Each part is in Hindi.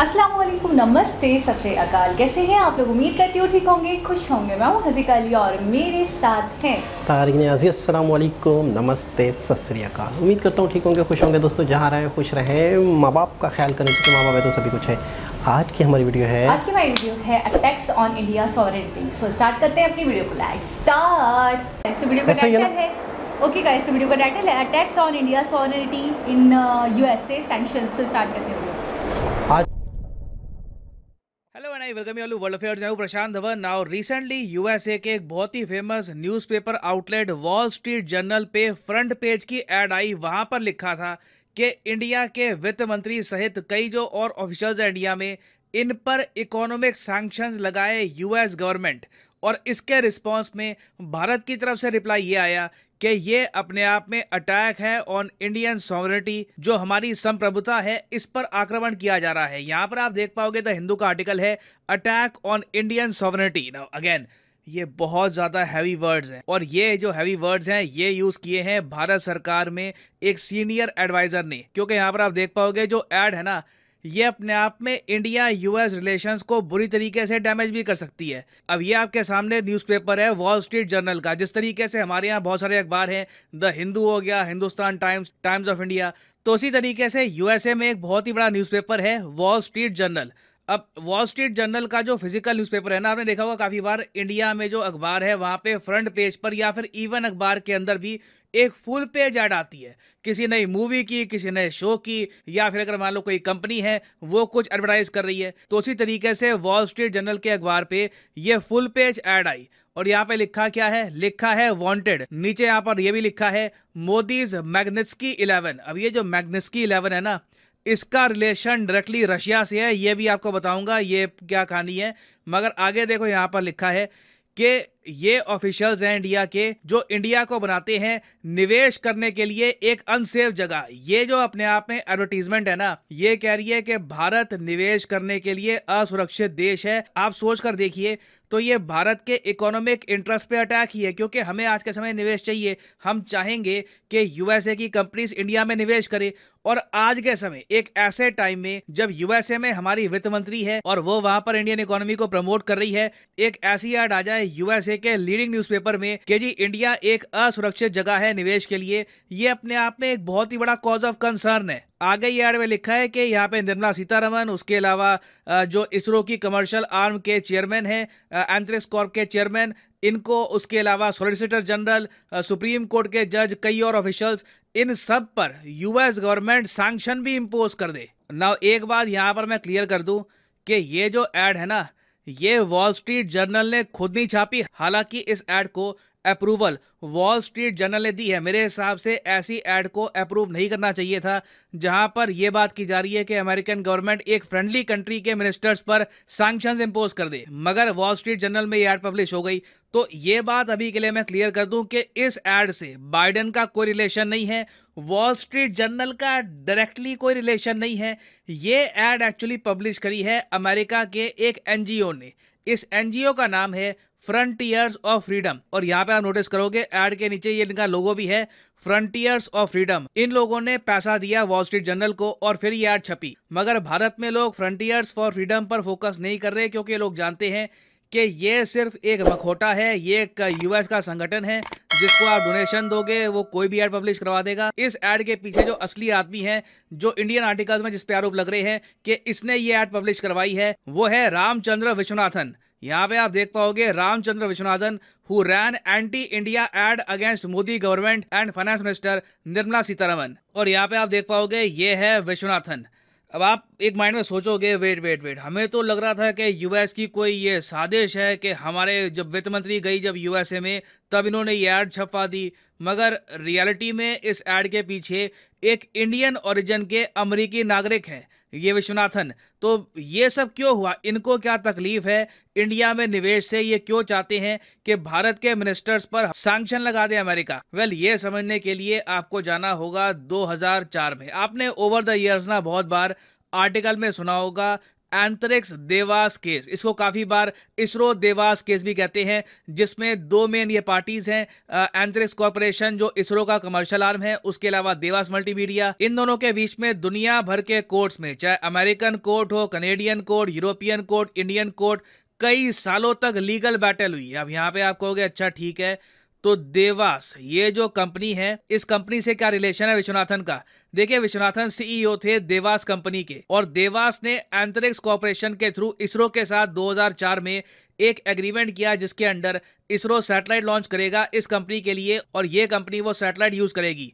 अस्सलाम वालेकुम नमस्ते सत अकाल कैसे हैं आप लोग उम्मीद करती हूँ ठीक होंगे खुश होंगे मैं हूँ हजीक अली और मेरे साथ हैं तारिक नियाजी अस्सलाम वालेकुम नमस्ते सत अकाल उम्मीद करता हूँ ठीक होंगे खुश होंगे दोस्तों जहाँ रहे खुश रहें माँ बाप का ख्याल करें क्योंकि तो माँ बाप है तो सभी कुछ है आज की हमारी वीडियो है आज की हमारी वीडियो है attacks on India sovereignty so start करते हैं अपनी वीडियो को लाइक स्टार्ट इस वीडियो का टाइटल है ओके गाइस तो वीडियो का टाइटल है attacks on India sovereignty in USA sanctions से स्टार्ट करते हैं hi welcome you world affair जाऊँ Prashant Dhawan now recently USA के एक बहुत ही famous newspaper outlet Wall Street Journal पे फ्रंट पेज की एड आई वहाँ पर लिखा था कि इंडिया के वित्त मंत्री सहित कई जो और ऑफिशल्स हैं इंडिया में इन पर इकोनॉमिक सैंक्शंस लगाए यूएस गवर्नमेंट और इसके रिस्पॉन्स में भारत की तरफ से रिप्लाई ये आया कि ये अपने आप में अटैक है ऑन इंडियन सॉवरिटी जो हमारी संप्रभुता है इस पर आक्रमण किया जा रहा है यहां पर आप देख पाओगे तो हिंदू का आर्टिकल है attack on Indian sovereignty now again ये बहुत ज़्यादा हैवी वर्ड्स हैं और ये जो हैवी वर्ड्स हैं ये यूज़ किए हैं भारत सरकार में एक सीनियर एडवाइज़र ने क्योंकि यहाँ पर आप देख पाओगे जो एड है ना ये अपने आप में इंडिया यूएस रिलेशंस को बुरी तरीके से डैमेज भी कर सकती है अब ये आपके सामने न्यूज़पेपर है वॉल स्ट्रीट जर्नल का जिस तरीके से हमारे यहाँ बहुत सारे अखबार हैं द हिंदू हो गया Hindustan Times Times of India तो उसी तरीके से यूएसए में एक बहुत ही बड़ा न्यूज़पेपर है वॉल स्ट्रीट जर्नल अब वॉल स्ट्रीट जर्नल का जो फिजिकल न्यूज़पेपर है ना आपने देखा होगा काफ़ी बार इंडिया में जो अखबार है वहाँ पे फ्रंट पेज पर या फिर इवन अखबार के अंदर भी एक फुल पेज ऐड आती है किसी नई मूवी की किसी नए शो की या फिर अगर मान लो कोई कंपनी है वो कुछ एडवर्टाइज कर रही है तो उसी तरीके से वॉल स्ट्रीट जर्नल के अखबार पे ये फुल पेज ऐड आई और यहाँ पे लिखा क्या है लिखा है वांटेड नीचे यहाँ पर ये भी लिखा है मोदीज मैग्नेस्की इलेवन अब ये जो मैग्नेस्की इलेवन है ना इसका रिलेशन डायरेक्टली रशिया से है ये भी आपको बताऊंगा ये क्या कहानी है मगर आगे देखो यहाँ पर लिखा है कि ये ऑफिशियल्स हैं इंडिया के जो इंडिया को बनाते हैं निवेश करने के लिए एक अनसेफ जगह ये जो अपने आप में एडवर्टीजमेंट है ना ये कह रही है कि भारत निवेश करने के लिए असुरक्षित देश है आप सोच कर देखिए तो ये भारत के इकोनॉमिक इंटरेस्ट पे अटैक ही है क्योंकि हमें आज के समय निवेश चाहिए हम चाहेंगे कि यूएसए की कंपनीज इंडिया में निवेश करे और आज के समय एक ऐसे टाइम में जब यूएसए में हमारी वित्त मंत्री है और वो वहाँ पर इंडियन इकोनॉमी को प्रमोट कर रही है एक ऐसी एड आ जाए यूएसए के लीडिंग न्यूज़पेपर में कि जी इंडिया एक असुरक्षित जगह है निवेश के लिए ये अपने आप में एक बहुत ही बड़ा कॉज ऑफ कंसर्न है आगे ये एड में लिखा है कि यहाँ पे निर्मला सीतारमन उसके अलावा जो इसरो की कमर्शियल आर्म के चेयरमैन है एंथ्रेस कॉर्प के चेयरमैन इनको उसके अलावा सॉलिसिटर जनरल सुप्रीम कोर्ट के जज कई और ऑफिशियल्स इन सब पर यूएस गवर्नमेंट सैंक्शन भी इम्पोज कर दे ना एक बात यहाँ पर मैं क्लियर कर दूँ कि ये जो एड है ना ये वॉल स्ट्रीट जर्नल ने खुद नहीं छापी हालांकि इस एड को अप्रूवल वॉल स्ट्रीट जर्नल ने दी है मेरे हिसाब से ऐसी ऐड को अप्रूव नहीं करना चाहिए था जहां पर यह बात की जा रही है कि अमेरिकन गवर्नमेंट एक फ्रेंडली कंट्री के मिनिस्टर्स पर सैंक्शन इम्पोज कर दे मगर वॉल स्ट्रीट जर्नल में यह ऐड पब्लिश हो गई तो ये बात अभी के लिए मैं क्लियर कर दूं कि इस ऐड से बाइडन का कोई रिलेशन नहीं है वॉल स्ट्रीट जर्नल का डायरेक्टली कोई रिलेशन नहीं है ये ऐड एक्चुअली पब्लिश करी है अमेरिका के एक एनजीओ ने इस एनजीओ का नाम है फ्रंटियर्स ऑफ फ्रीडम और यहाँ पे आप नोटिस करोगे एड के नीचे ये इनका लोगो भी है फ्रंटियर्स ऑफ फ्रीडम इन लोगों ने पैसा दिया वॉल स्ट्रीट जर्नल को और फिर ये एड छपी मगर भारत में लोग फ्रंटियर्स फॉर फ्रीडम पर फोकस नहीं कर रहे क्योंकि लोग जानते हैं कि ये सिर्फ एक मखोटा है ये एक यूएस का संगठन है जिसको आप डोनेशन दोगे वो कोई भी एड पब्लिश करवा देगा इस एड के पीछे जो असली आदमी है जो इंडियन आर्टिकल्स में जिसपे आरोप लग रहे हैं कि इसने ये एड पब्लिश करवाई है वो है रामचंद्र विश्वनाथन यहाँ पे आप देख पाओगे Ramachandra Viswanathan who ran anti India ad against Modi government and finance minister Nirmala Sitharaman और यहाँ पे आप देख पाओगे ये है विश्वनाथन अब आप एक माइंड में सोचोगे वेट वेट वेट हमें तो लग रहा था कि यूएस की कोई ये साजिश है कि हमारे जब वित्त मंत्री गई जब यूएसए में तब इन्होंने ये ऐड छपा दी मगर रियलिटी में इस ऐड के पीछे एक इंडियन ओरिजिन के अमरीकी नागरिक हैं ये विश्वनाथन तो ये सब क्यों हुआ इनको क्या तकलीफ है इंडिया में निवेश से ये क्यों चाहते हैं कि भारत के मिनिस्टर्स पर सैंक्शन लगा दे अमेरिका वेल well, ये समझने के लिए आपको जाना होगा 2004 में आपने ओवर द इयर्स ना बहुत बार आर्टिकल में सुना होगा एंथरेक्स देवास केस इसको काफ़ी बार इसरो देवास केस भी कहते हैं जिसमें दो मेन ये पार्टीज हैं एंथरेक्स कॉरपोरेशन जो इसरो का कमर्शियल आर्म है उसके अलावा देवास मल्टीमीडिया इन दोनों के बीच में दुनिया भर के कोर्ट्स में चाहे अमेरिकन कोर्ट हो Canadian court European court Indian court कई सालों तक लीगल बैटल हुई अब यहाँ पे आप कहोगे अच्छा ठीक है तो देवास ये जो कंपनी है इस कंपनी से क्या रिलेशन है विश्वनाथन का देखिए विश्वनाथन सीईओ e थे देवास कंपनी के और देवास ने एंतरिक्ष कॉरपोरेशन के थ्रू इसरो के साथ 2004 में एक एग्रीमेंट किया जिसके अंडर इसरो सैटेलाइट लॉन्च करेगा इस कंपनी के लिए और ये कंपनी वो सैटेलाइट यूज करेगी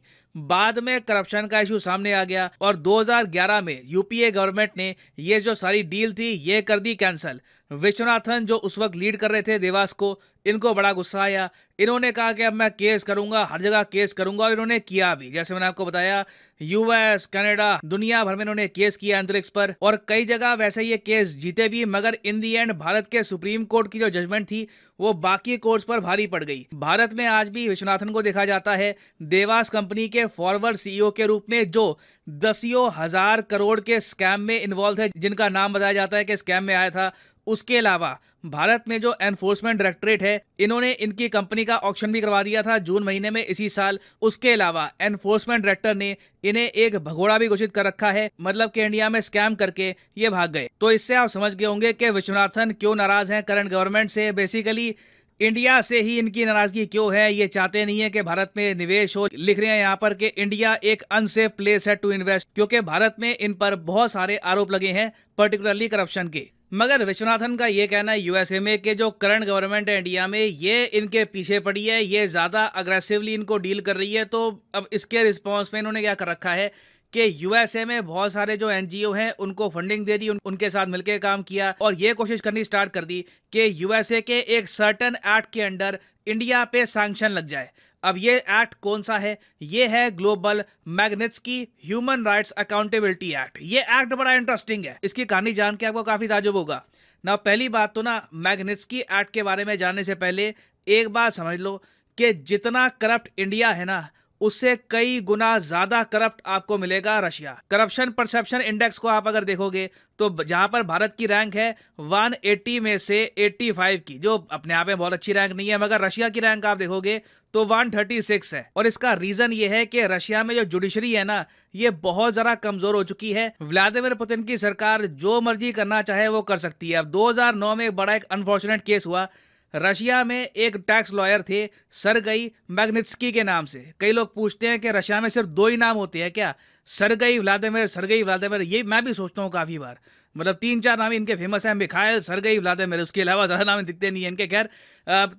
बाद में करप्शन का इशू सामने आ गया और 2011 में यूपीए गवर्नमेंट ने ये जो सारी डील थी ये कर दी कैंसल विश्वनाथन जो उस वक्त लीड कर रहे थे देवास को इनको बड़ा गुस्सा आया इन्होंने कहा कि अब मैं केस करूंगा हर जगह केस करूंगा और इन्होंने किया भी जैसे मैंने आपको बताया यूएस कनाडा दुनिया भर में इन्होंने केस किया अंतरिक्ष पर और कई जगह वैसे ये केस जीते भी मगर इन दी एंड भारत के सुप्रीम कोर्ट की जो जजमेंट थी वो बाकी कोर्स पर भारी पड़ गई भारत में आज भी विश्वनाथन को देखा जाता है देवास कंपनी के फॉरवर्ड सीईओ के रूप में जो दसियों हजार करोड़ के स्कैम में इन्वॉल्व है जिनका नाम बताया जाता है कि स्कैम में आया था उसके अलावा भारत में जो एनफोर्समेंट डायरेक्टरेट है इन्होंने इनकी कंपनी का ऑक्शन भी करवा दिया था जून महीने में इसी साल उसके अलावा एनफोर्समेंट डायरेक्टर ने इन्हें एक भगोड़ा भी घोषित कर रखा है मतलब कि इंडिया में स्कैम करके ये भाग गए तो इससे आप समझ गए होंगे कि विश्वनाथन क्यों नाराज हैं करंट गवर्नमेंट से बेसिकली इंडिया से ही इनकी नाराजगी क्यों है ये चाहते नहीं है कि भारत में निवेश हो लिख रहे हैं यहाँ पर कि इंडिया एक अनसेफ प्लेस है टू इन्वेस्ट क्योंकि भारत में इन पर बहुत सारे आरोप लगे हैं पर्टिकुलरली करप्शन के मगर विश्वनाथन का ये कहना है यूएसए में कि जो करंट गवर्नमेंट है इंडिया में ये इनके पीछे पड़ी है ये ज़्यादा अग्रेसिवली इनको डील कर रही है तो अब इसके रिस्पॉन्स में इन्होंने क्या कर रखा है कि यूएसए में बहुत सारे जो एनजीओ हैं उनको फंडिंग दे दी उन, उनके साथ मिलकर काम किया और ये कोशिश करनी स्टार्ट कर दी कि यूएसए के एक सर्टन एक्ट के अंडर इंडिया पे सैंक्शन लग जाए अब ये एक्ट कौन सा है ये है ग्लोबल मैग्नेट्स की ह्यूमन राइट्स अकाउंटेबिलिटी एक्ट ये एक्ट बड़ा इंटरेस्टिंग है इसकी कहानी जान के आपको काफ़ी ताजुब होगा ना पहली बात तो ना मैग्नेट्स की एक्ट के बारे में जानने से पहले एक बात समझ लो कि जितना करप्ट इंडिया है ना उससे कई गुना ज्यादा करप्ट आपको मिलेगा रशिया करप्शन परसेप्शन इंडेक्स को आप अगर देखोगे तो जहां पर भारत की रैंक है 180 में से 85 की जो अपने आप में बहुत अच्छी रैंक नहीं है मगर रशिया की रैंक आप देखोगे तो 136 है और इसका रीजन ये है कि रशिया में जो जुडिशरी है ना ये बहुत जरा कमजोर हो चुकी है व्लादिमिर पुतिन की सरकार जो मर्जी करना चाहे वो कर सकती है अब दो में बड़ा एक अनफॉर्चुनेट केस हुआ रशिया में एक टैक्स लॉयर थे सरगई मैग्निट्सकी के नाम से कई लोग पूछते हैं कि रशिया में सिर्फ दो ही नाम होते हैं क्या सरगई व्लादिमिर सरगई व्लादिमिर ये मैं भी सोचता हूँ काफ़ी बार मतलब तीन चार नाम इनके फेमस हैं मिखाइल सरगई व्लादिमिर उसके अलावा ज़्यादा नाम दिखते नहीं है इनके खैर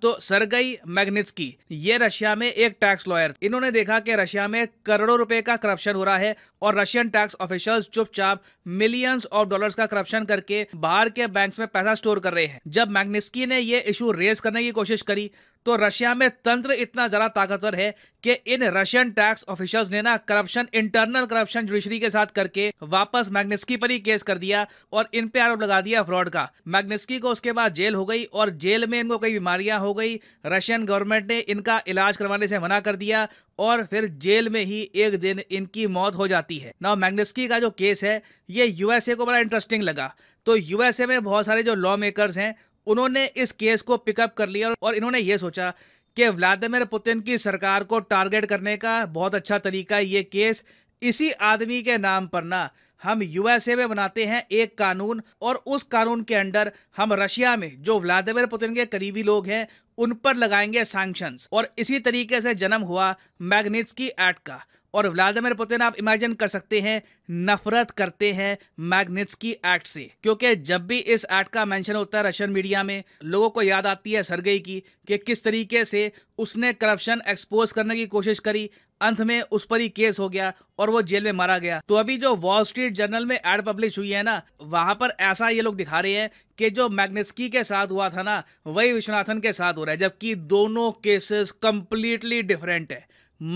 तो सरगई मैग्निट्सकी ये रशिया में एक टैक्स लॉयर इन्होंने देखा कि रशिया में करोड़ों रुपए का करप्शन हो रहा है और रशियन टैक्स ऑफिशियल्स चुपचाप मिलियंस ऑफ डॉलर्स का करप्शन करके बाहर के बैंक्स में पैसा स्टोर कर रहे हैं जब मैग्निस्की ने ये इशू रेज करने की कोशिश करी तो रशिया में तंत्र इतना ज़्यादा ताकतवर है कि इन रशियन टैक्स ऑफिसर्स ने ना करप्शन इंटरनल करप्शन जुडिशरी के साथ करके वापस मैग्नेस्की पर ही केस कर दिया और इन पे आरोप लगा दिया फ्रॉड का मैग्नेस्की को उसके बाद जेल हो गई और जेल में इनको कई बीमारियां हो गई रशियन गवर्नमेंट ने इनका इलाज करवाने से मना कर दिया और फिर जेल में ही एक दिन इनकी मौत हो जाती है ना मैग्नेस्की का जो केस है ये यूएसए को बड़ा इंटरेस्टिंग लगा तो यूएसए में बहुत सारे जो लॉ मेकर्स हैं उन्होंने इस केस को पिकअप कर लिया और इन्होंने ये सोचा कि व्लादिमिर पुतिन की सरकार को टारगेट करने का बहुत अच्छा तरीका ये केस इसी आदमी के नाम पर ना हम यूएसए में बनाते हैं एक कानून और उस कानून के अंडर हम रशिया में जो व्लादिमिर पुतिन के करीबी लोग हैं उन पर लगाएंगे सैंक्शंस और इसी तरीके से जन्म हुआ की एक्ट का और व्लादिमिर पुतिन आप इमेजिन कर सकते हैं नफरत करते हैं मैग्निट्सकी एक्ट से क्योंकि जब भी इस एक्ट का मेंशन होता है रशियन मीडिया में लोगों को याद आती है सरगई की कि किस तरीके से उसने करप्शन एक्सपोज करने की कोशिश करी अंत में उस पर ही केस हो गया और वो जेल में मारा गया तो अभी जो वॉल स्ट्रीट जर्नल में एड पब्लिश हुई है ना वहां पर ऐसा ये लोग दिखा रहे हैं कि जो मैग्नेस्की के साथ हुआ था ना वही विश्वनाथन के साथ हो रहा है जबकि दोनों केसेस कंप्लीटली डिफरेंट है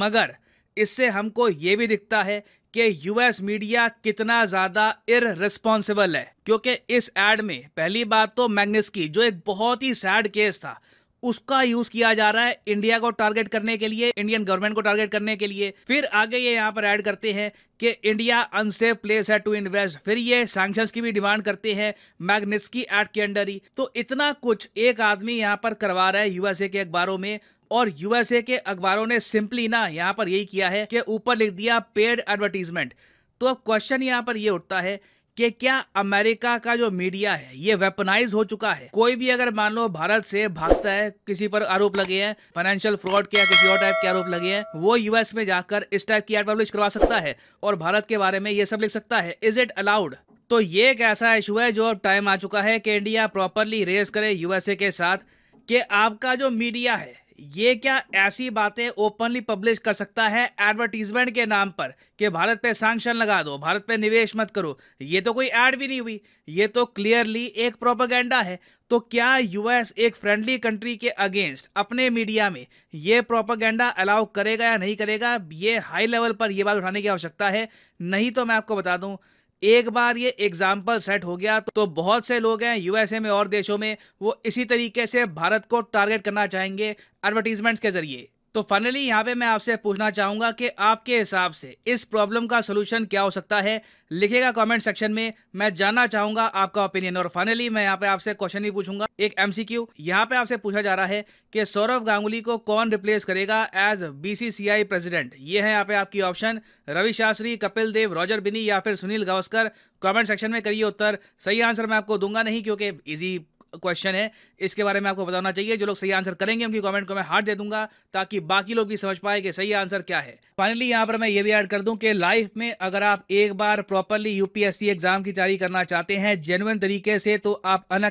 मगर इससे हमको ये भी दिखता है कि यूएस मीडिया कितना ज़्यादा इर है क्योंकि इस एड में पहली बात तो मैग्नस की जो एक बहुत ही सैड केस था उसका यूज किया जा रहा है इंडिया को टारगेट करने के लिए इंडियन गवर्नमेंट को टारगेट करने के लिए फिर आगे ये यहाँ पर ऐड करते हैं कि इंडिया अनसेफ प्लेस है टू इन्वेस्ट फिर ये सैंक्शंस की भी डिमांड करते हैं मैग्निस्की एक्ट के अंडर ही तो इतना कुछ एक आदमी यहाँ पर करवा रहा है यूएसए के अखबारों में और यूएसए के अखबारों ने सिंपली ना यहाँ पर यही किया है कि ऊपर लिख दिया पेड एडवर्टीजमेंट तो अब क्वेश्चन यहाँ पर ये उठता है कि क्या अमेरिका का जो मीडिया है ये वेपनाइज हो चुका है कोई भी अगर मान लो भारत से भागता है किसी पर आरोप लगे हैं फाइनेंशियल फ्रॉड के या किसी और टाइप के आरोप लगे हैं वो यूएस में जाकर इस टाइप की एड पब्लिश करवा सकता है और भारत के बारे में ये सब लिख सकता है इज इट अलाउड तो ये एक ऐसा इशू है जो अब टाइम आ चुका है कि इंडिया प्रॉपरली रेस करे यूएसए के साथ कि आपका जो मीडिया है ये क्या ऐसी बातें ओपनली पब्लिश कर सकता है एडवर्टीजमेंट के नाम पर कि भारत पे सैंक्शन लगा दो भारत पे निवेश मत करो ये तो कोई ऐड भी नहीं हुई ये तो क्लियरली एक प्रोपागेंडा है तो क्या यूएस एक फ्रेंडली कंट्री के अगेंस्ट अपने मीडिया में ये प्रोपागेंडा अलाउ करेगा या नहीं करेगा ये हाई लेवल पर यह बात उठाने की आवश्यकता है नहीं तो मैं आपको बता दूं एक बार ये एग्जाम्पल सेट हो गया तो बहुत से लोग हैं यूएसए में और देशों में वो इसी तरीके से भारत को टारगेट करना चाहेंगे एडवर्टीजमेंट्स के जरिए तो फाइनली यहाँ पे मैं आपसे पूछना चाहूँगा कि आपके हिसाब से इस प्रॉब्लम का सोल्यूशन क्या हो सकता है लिखेगा कमेंट सेक्शन में मैं जानना चाहूंगा आपका ओपिनियन और फाइनली मैं यहाँ पे आपसे क्वेश्चन ही पूछूंगा एक एमसीक्यू यहाँ पे आपसे पूछा जा रहा है कि सौरभ गांगुली को कौन रिप्लेस करेगा एज बीसीसीआई प्रेसिडेंट ये है यहाँ पे आपकी ऑप्शन रवि शास्त्री कपिल देव रॉजर बिनी या फिर सुनील गावस्कर कॉमेंट सेक्शन में करिए उत्तर सही आंसर मैं आपको दूंगा नहीं क्योंकि इजी क्वेश्चन है इसके बारे में आपको बताना चाहिए जो लोग सही आंसर करेंगे उनकी कमेंट को मैं हार्ट दे दूंगा ताकि बाकी लोग भी समझ पाए कि सही आंसर क्या है फाइनली यहाँ पर मैं ये भी ऐड कर दूं कि लाइफ में अगर आप एक बार प्रॉपरली यूपीएससी एग्जाम की तैयारी करना चाहते हैं जेनुअन तरीके से तो आप अन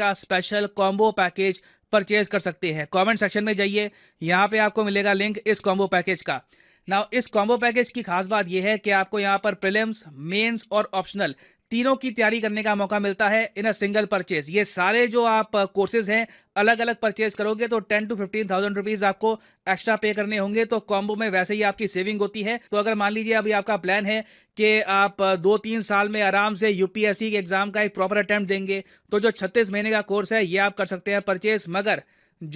का स्पेशल कॉम्बो पैकेज परचेज कर सकते हैं कॉमेंट सेक्शन में जाइए यहाँ पे आपको मिलेगा लिंक इस कॉम्बो पैकेज का ना इस कॉम्बो पैकेज की खास बात यह है कि आपको यहाँ पर प्रिलिम्स मेंस और ऑप्शनल तीनों की तैयारी करने का मौका मिलता है इन अ सिंगल परचेज ये सारे जो आप कोर्सेज हैं अलग अलग परचेज करोगे तो ten to fifteen thousand rupees आपको एक्स्ट्रा पे करने होंगे तो कॉम्बो में वैसे ही आपकी सेविंग होती है तो अगर मान लीजिए अभी आपका प्लान है कि आप दो तीन साल में आराम से यूपीएससी के एग्जाम का एक प्रॉपर अटैम्प्ट देंगे तो जो छत्तीस महीने का कोर्स है ये आप कर सकते हैं परचेज मगर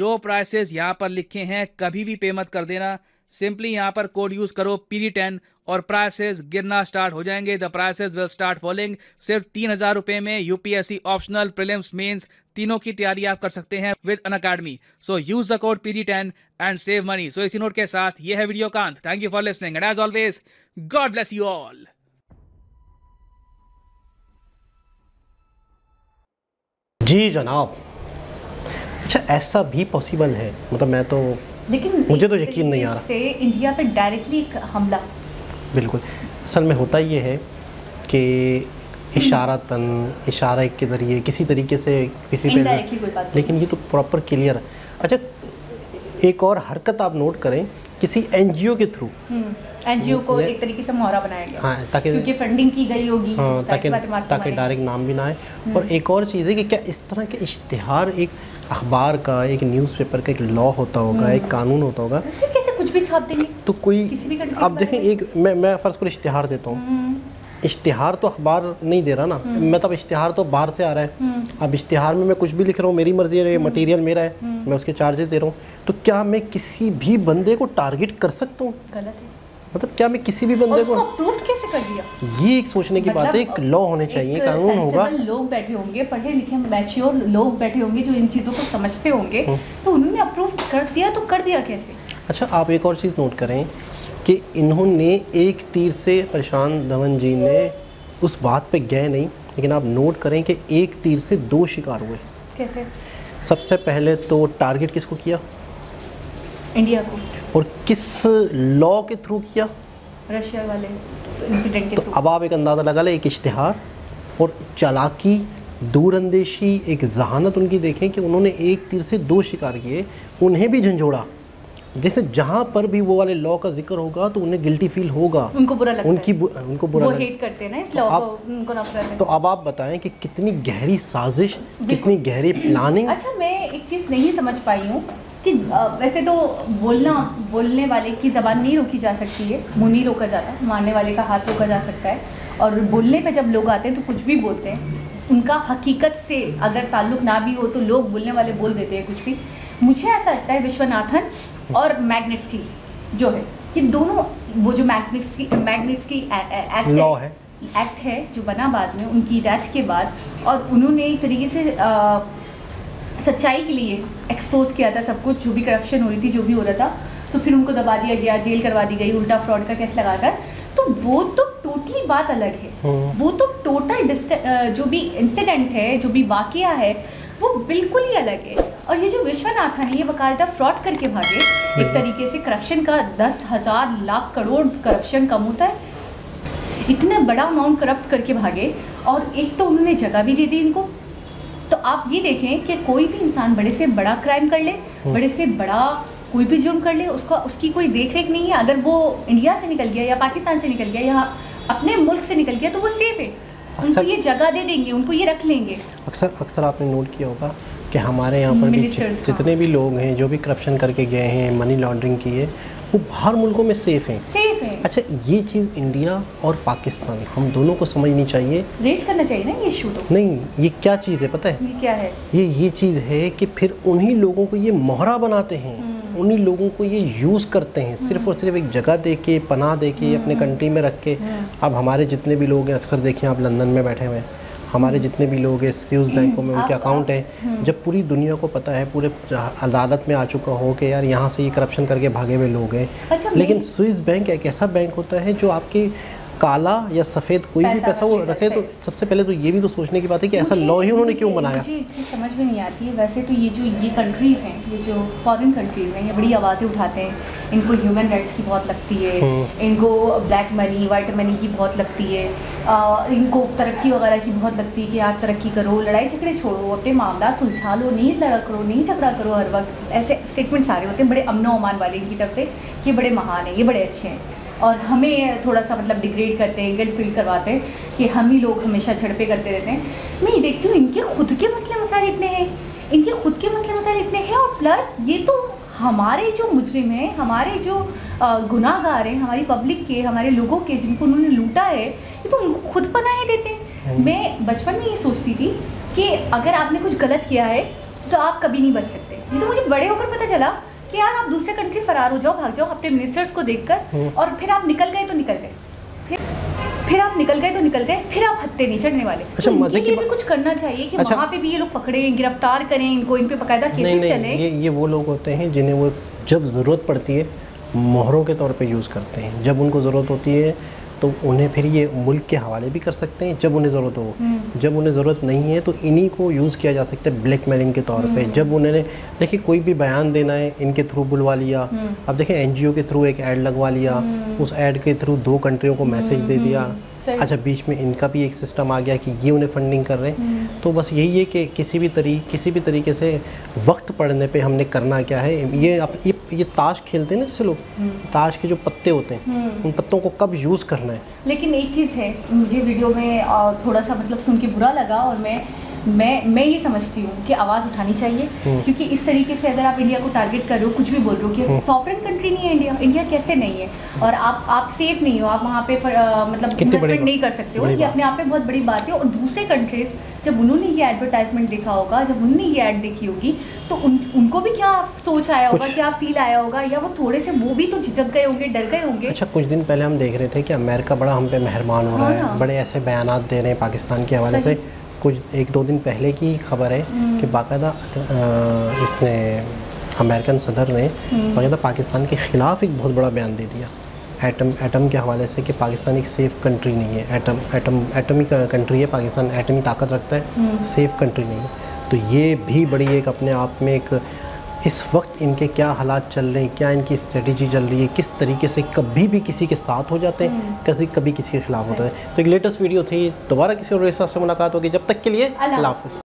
जो प्राइसेस यहाँ पर लिखे हैं कभी भी पे मत कर देना सिंपली यहाँ पर कोड यूज करो पीरी टेन और प्राइसेस गिरना स्टार्ट हो जाएंगे the prices will start falling सिर्फ तीन हजार रुपए में यूपीएससी ऑप्शनल प्रिलिम्स मेंस तीनों की तैयारी आप कर सकते हैं with Unacademy so use the code पीरी ten and save money so इसी नोट के साथ ये है वीडियो कांत thank you for listening and as always God bless you all जी जनाब अच्छा ऐसा भी पॉसिबल है मतलब मैं तो लेकिन मुझे तो यकीन नहीं आ रहा से इंडिया पे डायरेक्टली एक हमला बिल्कुल असल में होता ये है कि इशारा हम्म। तन इशारा के ज़रिए किसी तरीके से किसी पे लेकिन ये तो प्रॉपर क्लियर है अच्छा एक और हरकत आप नोट करें किसी एनजीओ के थ्रू हम्म, एनजीओ को एक तरीके से मोहरा बनाया गया हाँ ताकि क्योंकि फंडिंग की गई होगी हाँ तो ताकि ताकि डायरेक्ट नाम भी ना आए और हम्म। एक और चीज़ है कि क्या इस तरह के इश्तहार एक अखबार का एक न्यूज़पेपर का एक लॉ होता होगा हम्म। एक कानून होता होगा कैसे कुछ भी छाप देंगे तो कोई आप देखें एक मैं मैं फ़र्ज़ पर इश्तिहार देता हूँ हम्म। इश्तहार तो अखबार नहीं दे रहा ना मतलब हम्म। तो इश्तहार तो बाहर से आ रहा है अब इश्तिहार में मैं कुछ भी लिख रहा हूँ मेरी मर्ज़ी है मटेरियल मेरा है मैं उसके चार्जेस दे रहा हूँ तो क्या मैं किसी भी बंदे को टारगेट कर सकता हूँ गलत है मतलब क्या मैं किसी भी बंदे को प्रूफ कैसे कर दिया ये एक सोचने की मतलब बात है एक लॉ मतलब होने चाहिए कानून होगा लोग बैठे होंगे पढ़े लिखे मैच्योर लोग बैठे होंगे जो इन चीज़ों को समझते होंगे हम्म। तो उन्होंने अप्रूव कर दिया तो कर दिया कैसे अच्छा आप एक और चीज़ नोट करें कि इन्होंने एक तीर से परेशान धवन जी ने उस बात पे गए नहीं लेकिन आप नोट करें कि एक तीर से दो शिकार हुए कैसे सबसे पहले तो टारगेट किसको किया इंडिया को और किस लॉ के थ्रू किया रशिया वाले इंसिडेंट के तो अब आप एक अंदाज़ा लगा लें एक इश्तहार और चालाकी दूरंदेशी एक जहानत उनकी देखें कि उन्होंने एक तीर से दो शिकार किए उन्हें भी झंझोड़ा जैसे जहाँ पर भी वो वाले लॉ का जिक्र होगा तो उन्हें गिल्टी फील होगा उनको बुरा लगता उनकी है। बु, उनको बुरा वो हेट करते हैं ना इस लॉ तो को उनको नफरत है तो अब आप बताएं कि कितनी गहरी साजिश कितनी गहरी प्लानिंग अच्छा मैं एक चीज़ नहीं समझ पाई हूँ कि वैसे तो बोलना बोलने वाले की ज़बान नहीं रोकी जा सकती है मुँह नहीं रोका जाता मारने वाले का हाथ रोका जा सकता है और बोलने पे जब लोग आते हैं तो कुछ भी बोलते हैं उनका हकीकत से अगर ताल्लुक ना भी हो तो लोग बोलने वाले बोल देते हैं कुछ भी मुझे ऐसा लगता है विश्वनाथन और मैग्नेट्स की जो है कि दोनों वो जो मैग्नेट्स की मैग्नेट्स की एक्ट है एक्ट है जो बना बाद में उनकी डेथ के बाद और उन्होंने एक तरीके से आ, सच्चाई के लिए एक्सपोज किया था सब कुछ जो भी करप्शन हो रही थी जो भी हो रहा था तो फिर उनको दबा दिया गया जेल करवा दी गई उल्टा फ्रॉड का केस लगाकर तो वो तो टोटली बात अलग है वो तो टोटल जो भी इंसिडेंट है जो भी वाकया है वो बिल्कुल ही अलग है और ये जो विश्वनाथ है ये बकायदा फ्रॉड करके भागे एक हम्म। तरीके से करप्शन का दस हज़ार लाख करोड़ करप्शन कम होता है इतना बड़ा अमाउंट करप्ट करके भागे और एक तो उन्होंने जगह भी दे दी इनको तो आप ये देखें कि कोई भी इंसान बड़े से बड़ा क्राइम कर ले हम्म। बड़े से बड़ा कोई भी जुर्म कर ले उसका उसकी कोई देख रेख नहीं है अगर वो इंडिया से निकल गया या पाकिस्तान से निकल गया या अपने मुल्क से निकल गया तो वो सेफ है उनको ये जगह दे देंगे उनको ये रख लेंगे अक्सर अक्सर आपने नोट किया होगा कि हमारे यहाँ पर भी जितने भी लोग हैं जो भी करप्शन करके गए हैं मनी लॉन्ड्रिंग की है वो बाहर मुल्कों में सेफ़ हैं एवरीथिंग अच्छा ये चीज़ इंडिया और पाकिस्तान हम दोनों को समझनी चाहिए रेस करना चाहिए ना ये इशू तो नहीं ये क्या चीज़ है पता है ये क्या है ये ये चीज़ है कि फिर उन्हीं लोगों को ये मोहरा बनाते हैं हम्म। उन्हीं लोगों को ये यूज़ करते हैं सिर्फ और हम्म। सिर्फ एक जगह दे के पनाह दे के अपने कंट्री हम्म। में रख के अब हमारे जितने भी लोग हैं अक्सर देखिए आप लंदन में बैठे हुए हैं हमारे जितने भी लोग हैं स्यूज हम्म। बैंकों में उनके अकाउंट हैं हम्म। जब पूरी दुनिया को पता है पूरे अदालत में आ चुका हो कि यार यहाँ से ये करप्शन करके भागे हुए लोग हैं अच्छा, लेकिन स्विस बैंक एक ऐसा बैंक होता है जो आपके काला या सफ़ेद कोई भी पैसा वो रखे तो सबसे पहले तो ये भी तो सोचने की बात है कि ऐसा लॉ ही उन्होंने क्यों बनाया मुझे चीज़ समझ में नहीं आती है वैसे तो ये जो ये कंट्रीज़ हैं ये जो फॉरेन कंट्रीज़ हैं ये बड़ी आवाज़ें उठाते हैं इनको ह्यूमन राइट्स की बहुत लगती है हम्म। इनको ब्लैक मनी वाइट मनी की बहुत लगती है इनको तरक्की वगैरह की बहुत लगती है कि आप तरक्की करो लड़ाई झगड़े छोड़ो अपने मामला सुलझा लो नहीं लड़ा करो नहीं झगड़ा करो हर वक्त ऐसे स्टेटमेंट सारे होते हैं बड़े अमनो अमान वाले इनकी तरफ से कि बड़े महान हैं ये बड़े अच्छे हैं और हमें थोड़ा सा मतलब डिग्रेड करते हैं गिल्ट फील करवाते हैं कि हम ही लोग हमेशा झड़पे करते रहते हैं मैं ये देखती हूँ इनके खुद के मसले मसाले इतने हैं इनके खुद के मसले मसाले इतने हैं और प्लस ये तो हमारे जो मुजरिम हैं हमारे जो गुनाहगार हैं हमारी पब्लिक के हमारे लोगों के जिनको उन्होंने लूटा है ये तो उनको खुद ही देते हैं हम्म। मैं बचपन में ये सोचती थी कि अगर आपने कुछ गलत किया है तो आप कभी नहीं बच सकते ये तो मुझे बड़े होकर पता चला कि यार आप दूसरे कंट्री फरार हो जाओ भाग जाओ अपने मिनिस्टर्स को देख कर हम्म। और फिर आप निकल गए तो निकल गए फिर फिर आप निकल गए तो निकल गए फिर आप हत्ते नहीं चढ़ने वाले अच्छा, तो मजे भी कुछ करना चाहिए कि अच्छा, वहाँ पे भी ये लोग पकड़े गिरफ्तार करें इनको इन पे बकायदा केसेस चले ये ये वो लोग होते हैं जिन्हें वो जब ज़रूरत पड़ती है मोहरों के तौर पे यूज़ करते हैं जब उनको ज़रूरत होती है तो उन्हें फिर ये मुल्क के हवाले भी कर सकते हैं जब उन्हें ज़रूरत हो हम्म। जब उन्हें ज़रूरत नहीं है तो इन्हीं को यूज़ किया जा सकता है ब्लैक मेलिंग के तौर पे हम्म। जब उन्होंने देखिए कोई भी बयान देना है इनके थ्रू बुलवा लिया हम्म। अब देखें एनजीओ के थ्रू एक ऐड लगवा लिया उस ऐड के थ्रू दो कंट्रियों को मैसेज दे दिया अच्छा बीच में इनका भी एक सिस्टम आ गया कि ये उन्हें फंडिंग कर रहे हैं तो बस यही है कि किसी भी तरी किसी भी तरीके से वक्त पड़ने पे हमने करना क्या है ये अप, ये ये ताश खेलते हैं ना जैसे लोग हम्म। ताश के जो पत्ते होते हैं हम्म। उन पत्तों को कब यूज़ करना है लेकिन एक चीज़ है मुझे वीडियो में थोड़ा सा मतलब सुन के बुरा लगा और मैं मैं मैं ये समझती हूँ कि आवाज़ उठानी चाहिए हम्म। क्योंकि इस तरीके से अगर आप इंडिया को टारगेट कर रहे हो कुछ भी बोल रहे हो कि कंट्री नहीं है इंडिया इंडिया कैसे नहीं है और आप आप सेफ नहीं हो आप वहाँ पे फर, आ, मतलब इन्वेस्टमेंट नहीं कर सकते हो ये अपने आप में बहुत बड़ी बात है और दूसरे कंट्रीज जब उन्होंने ये एडवर्टाइजमेंट देखा होगा जब उन्होंने ये ऐड देखी होगी तो उन उनको भी क्या सोच आया होगा क्या फील आया होगा या वो थोड़े से वो भी तो झिझक गए होंगे डर गए होंगे अच्छा कुछ दिन पहले हम देख रहे थे कि अमेरिका बड़ा हम पे मेहरबान हो रहा हाँ, है हाँ। बड़े ऐसे बयान दे रहे हैं पाकिस्तान के हवाले से कुछ एक दो दिन पहले की खबर है हम्म। कि बाकायदा इसने अमेरिकन सदर ने हम्म। बाकायदा पाकिस्तान के ख़िलाफ़ एक बहुत बड़ा बयान दे दिया एटम एटम के हवाले से कि पाकिस्तान एक सेफ़ कंट्री नहीं है एटम एटम एटमी कंट्री है पाकिस्तान एटमी ताकत रखता है सेफ़ हम्म। कंट्री नहीं है तो ये भी बड़ी एक अपने आप में एक इस वक्त इनके क्या हालात चल रहे हैं क्या इनकी स्ट्रेटजी चल रही है किस तरीके से कभी भी किसी के साथ हो जाते हैं हम्म। कभी कभी किसी के खिलाफ होता है तो एक लेटेस्ट वीडियो थी दोबारा किसी और हिसाब से मुलाकात होगी जब तक के लिए अल्लाह हाफ